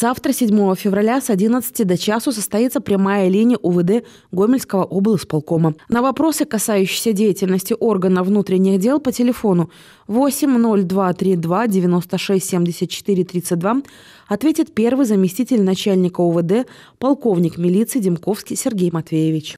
Завтра, 7 февраля, с 11 до часу состоится прямая линия УВД Гомельского облсполкома. На вопросы, касающиеся деятельности органа внутренних дел по телефону 80232 96 74 32 ответит первый заместитель начальника УВД полковник милиции Демковский Сергей Матвеевич.